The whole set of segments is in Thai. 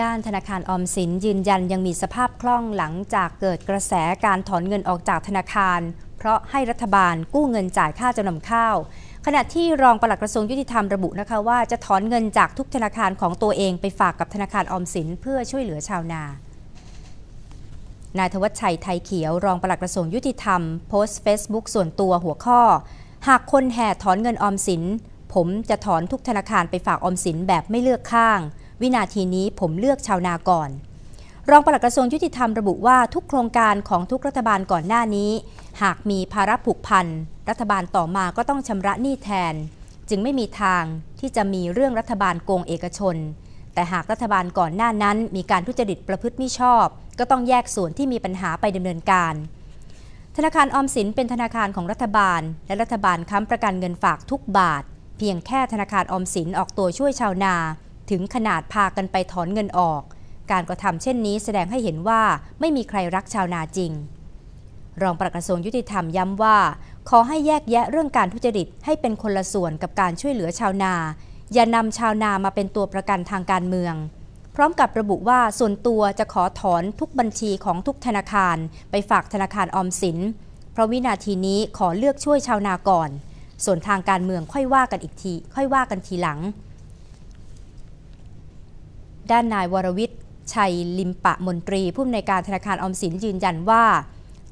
ด้านธนาคารออมสินยืนยันยังมีสภาพคล่องหลังจากเกิดกระแสการถอนเงินออกจากธนาคาร เพราะให้รัฐบาลกู้เงินจ่ายค่าจำนำข้าวขณะที่รองปลัดกระทรวงยุติธรรมระบุนะคะว่าจะถอนเงินจากทุกธนาคารของตัวเองไปฝากกับธนาคารออมสินเพื่อช่วยเหลือชาวนานายทวัชชัยไทยเขียว รองปลัดกระทรวงยุติธรรมโพสต์เฟซบุ๊กส่วนตัวหัวข้อ หากคนแห่ถอนเงินออมสิน ผมจะถอนทุกธนาคารไปฝากออมสินแบบไม่เลือกข้างวินาทีนี้ผมเลือกชาวนาก่อน รองปลัดกระทรวงยุติธรรมระบุว่า ทุกโครงการของทุกรัฐบาลก่อนหน้านี้ หากมีภาระผูกพันรัฐบาลต่อมาก็ต้องชำระหนี้แทน จึงไม่มีทางที่จะมีเรื่องรัฐบาลโกงเอกชน แต่หากรัฐบาลก่อนหน้านั้น มีการทุจริตประพฤติมิชอบ ก็ต้องแยกส่วนที่มีปัญหาไปดำเนินการ ธนาคารออมสินเป็นธนาคารของรัฐบาล และรัฐบาลค้ำประกันเงินฝากทุกบาท เพียงแค่ธนาคารออมสินออกตัวช่วยชาวนาถึงขนาดพากันไปถอนเงินออก การกระทำเช่นนี้แสดงให้เห็นว่าไม่มีใครรักชาวนาจริง รองประกระทรวงยุติธรรมย้ำว่า ขอให้แยกแยะเรื่องการทุจริตให้เป็นคนละส่วนกับการช่วยเหลือชาวนา อย่านำชาวนามาเป็นตัวประกันทางการเมือง พร้อมกับระบุว่าส่วนตัวจะขอถอนทุกบัญชีของทุกธนาคาร ไปฝากธนาคารออมสิน เพราะวินาทีนี้ขอเลือกช่วยชาวนาก่อน ส่วนทางการเมืองค่อยว่ากันอีกทีค่อยว่ากันทีหลังด้านนายวรวิทย์ ชัยลิมปะมนตรี ผู้อำนวยการธนาคารออมสินยืนยันว่า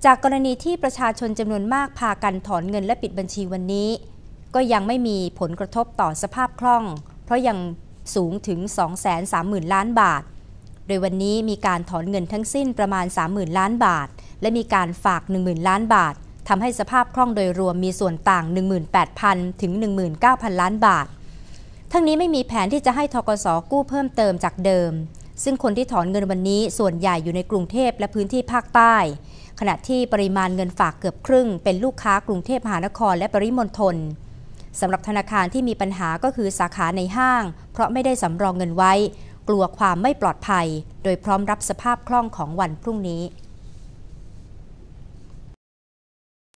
จากกรณีที่ประชาชนจำนวนมาก พากันถอนเงินและปิดบัญชีวันนี้ ก็ยังไม่มีผลกระทบต่อสภาพคล่อง เพราะยังสูงถึง 230,000 ล้านบาท โดยวันนี้มีการถอนเงินทั้งสิ้นประมาณ 30,000 ล้านบาท และมีการฝาก 10,000 ล้านบาททำให้สภาพคล่องโดยรวมมีส่วนต่าง 18,000ถึง19,000 ล้านบาททั้งนี้ไม่มีแผนที่จะให้ทกสกู้เพิ่มเติมจากเดิม ซึ่งคนที่ถอนเงินวันนี้ส่วนใหญ่อยู่ในกรุงเทพและพื้นที่ภาคใต้ ขณะที่ปริมาณเงินฝากเกือบครึ่งเป็นลูกค้ากรุงเทพมหานครและปริมณฑล สำหรับธนาคารที่มีปัญหาก็คือสาขาในห้าง เพราะไม่ได้สำรองเงินไว้ กลัวความไม่ปลอดภัย โดยพร้อมรับสภาพคล่องของวันพรุ่งนี้